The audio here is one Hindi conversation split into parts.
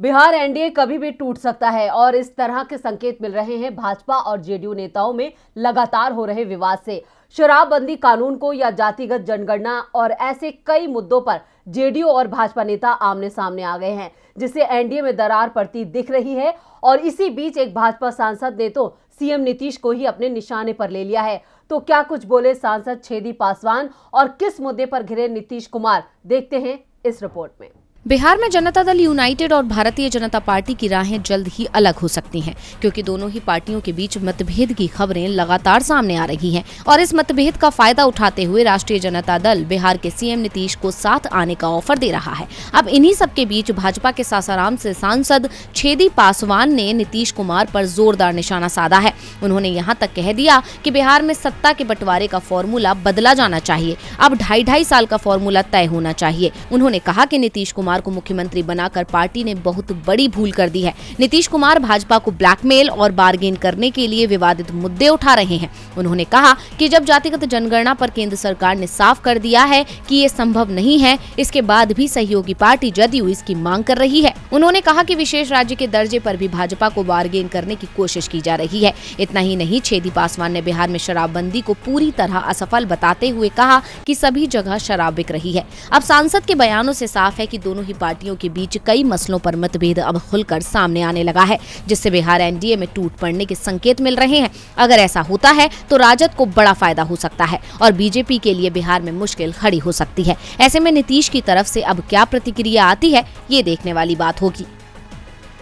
बिहार एनडीए कभी भी टूट सकता है और इस तरह के संकेत मिल रहे हैं भाजपा और जेडीयू नेताओं में लगातार हो रहे विवाद से शराबबंदी कानून को या जातिगत जनगणना और ऐसे कई मुद्दों पर जेडीयू और भाजपा नेता आमने सामने आ गए हैं जिससे एनडीए में दरार पड़ती दिख रही है और इसी बीच एक भाजपा सांसद ने तो सीएम नीतीश को ही अपने निशाने पर ले लिया है तो क्या कुछ बोले सांसद छेदी पासवान और किस मुद्दे पर घिरे नीतीश कुमार देखते हैं इस रिपोर्ट में बिहार में जनता दल यूनाइटेड और भारतीय जनता पार्टी की राहें जल्द ही अलग हो सकती हैं क्योंकि दोनों ही पार्टियों के बीच मतभेद की खबरें लगातार सामने आ रही हैं और इस मतभेद का फायदा उठाते हुए राष्ट्रीय जनता दल बिहार के सीएम नीतीश को साथ आने का ऑफर दे रहा है अब इन्हीं सब के बीच भाजपा के सासाराम से सांसद छेदी पासवान ने नीतीश कुमार पर जोरदार निशाना साधा है उन्होंने यहाँ तक कह दिया कि बिहार में सत्ता के बंटवारे का फॉर्मूला बदला जाना चाहिए अब ढाई ढाई साल का फॉर्मूला तय होना चाहिए उन्होंने कहा कि नीतीश कुमार कुमार को मुख्यमंत्री बनाकर पार्टी ने बहुत बड़ी भूल कर दी है नीतीश कुमार भाजपा को ब्लैकमेल और बार्गेन करने के लिए विवादित मुद्दे उठा रहे हैं उन्होंने कहा कि जब जातिगत जनगणना पर केंद्र सरकार ने साफ कर दिया है कि ये संभव नहीं है इसके बाद भी सहयोगी पार्टी जदयू इसकी मांग कर रही है उन्होंने कहा की विशेष राज्य के दर्जे आरोप भी भाजपा को बार्गेन करने की कोशिश की जा रही है इतना ही नहीं छेदी पासवान ने बिहार में शराबबंदी को पूरी तरह असफल बताते हुए कहा की सभी जगह शराब बिक रही है अब सांसद के बयानों से साफ है कि दोनों दोनों ही पार्टियों के बीच कई मसलों पर मतभेद अब खुलकर सामने आने लगा है जिससे बिहार एनडीए में टूट पड़ने के संकेत मिल रहे हैं अगर ऐसा होता है तो राजद को बड़ा फायदा हो सकता है और बीजेपी के लिए बिहार में मुश्किल खड़ी हो सकती है ऐसे में नीतीश की तरफ से अब क्या प्रतिक्रिया आती है ये देखने वाली बात होगी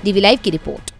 डीवी लाइव की रिपोर्ट